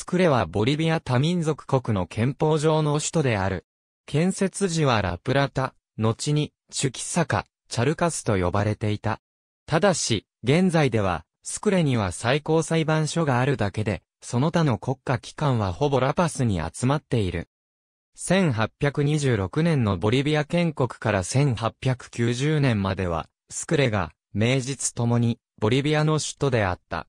スクレはボリビア多民族国の憲法上の首都である。建設時はラプラタ、後に、チュキサカ、チャルカスと呼ばれていた。ただし、現在では、スクレには最高裁判所があるだけで、その他の国家機関はほぼラパスに集まっている。1826年のボリビア建国から1890年までは、スクレが、名実ともに、ボリビアの首都であった。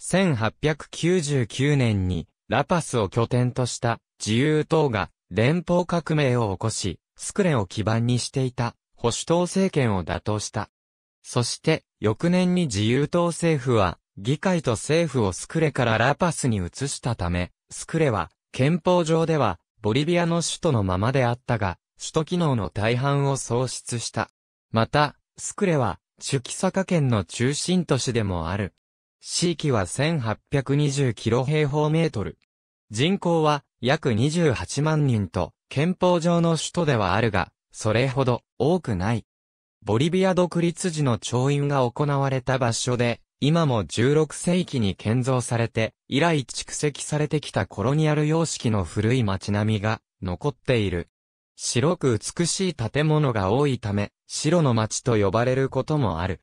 1899年に、ラパスを拠点とした自由党が連邦革命を起こし、スクレを基盤にしていた保守党政権を打倒した。そして翌年に自由党政府は議会と政府をスクレからラパスに移したため、スクレは憲法上ではボリビアの首都のままであったが、首都機能の大半を喪失した。また、スクレは、主期坂県の中心都市でもある、地域は 1820km 平方メートル。人口は約28万人と、憲法上の首都ではあるが、それほど多くない。ボリビア独立時の調印が行われた場所で、今も16世紀に建造されて、以来蓄積されてきたコロニアル様式の古い街並みが残っている。白く美しい建物が多いため、白の街と呼ばれることもある。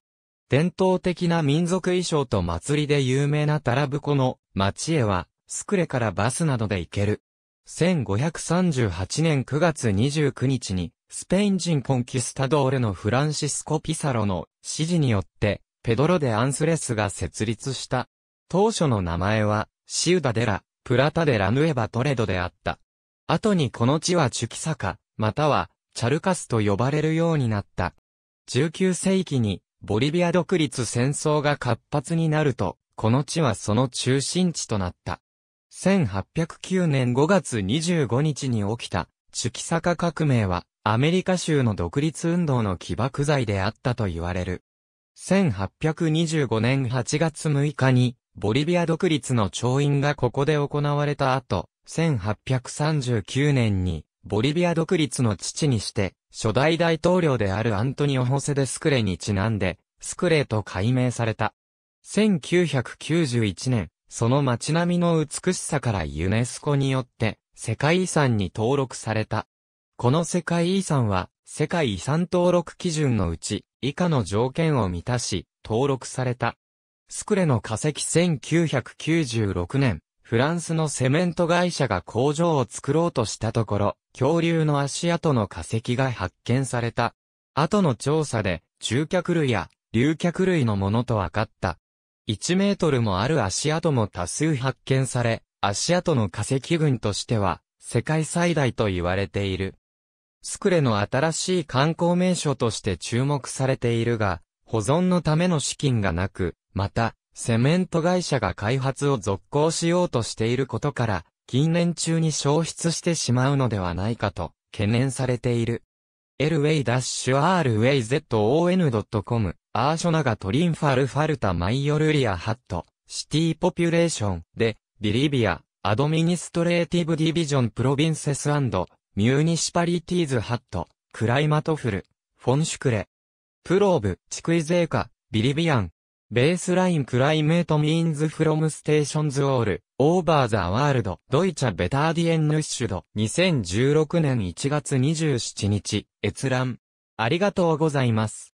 伝統的な民族衣装と祭りで有名なタラブコの町へは、スクレからバスなどで行ける。1538年9月29日に、スペイン人コンキスタドールのフランシスコ・ピサロの指示によって、ペドロ・デ・アンスレスが設立した。当初の名前は、シウダ・デラ、プラタ・デ・ラ・ヌエバ・トレドであった。後にこの地はチュキサカ、または、チャルカスと呼ばれるようになった。19世紀に、ボリビア独立戦争が活発になると、この地はその中心地となった。1809年5月25日に起きた、チュキサカ革命は、アメリカ州の独立運動の起爆剤であったと言われる。1825年8月6日に、ボリビア独立の調印がここで行われた後、1839年に、ボリビア独立の父にして、初代大統領であるアントニオ・ホセデスクレにちなんで、スクレーと改名された。1991年、その街並みの美しさからユネスコによって世界遺産に登録された。この世界遺産は世界遺産登録基準のうち以下の条件を満たし登録された。スクレの化石1996年、フランスのセメント会社が工場を作ろうとしたところ、恐竜の足跡の化石が発見された。後の調査で、中脚類や竜脚類のものと分かった。1メートルもある足跡も多数発見され、足跡の化石群としては、世界最大と言われている。スクレの新しい観光名所として注目されているが、保存のための資金がなく、また、セメント会社が開発を続行しようとしていることから、近年中に消失してしまうのではないかと、懸念されている。lway-rwayzon.com、アーショナガトリンファルファルタマイヨルリアハット、シティポピュレーション、で、ビリビア、アドミニストレーティブディビジョンプロビンセスミューニシパリティーズハット、クライマトフル、フォンシュクレ、プローブ、チクイゼーカ、ビリビアン、ベースラインクライメートミーンズフロムステーションズオール、オーバーザワールド、ドイチャベターディエンヌッシュド、2016年1月27日、閲覧。ありがとうございます。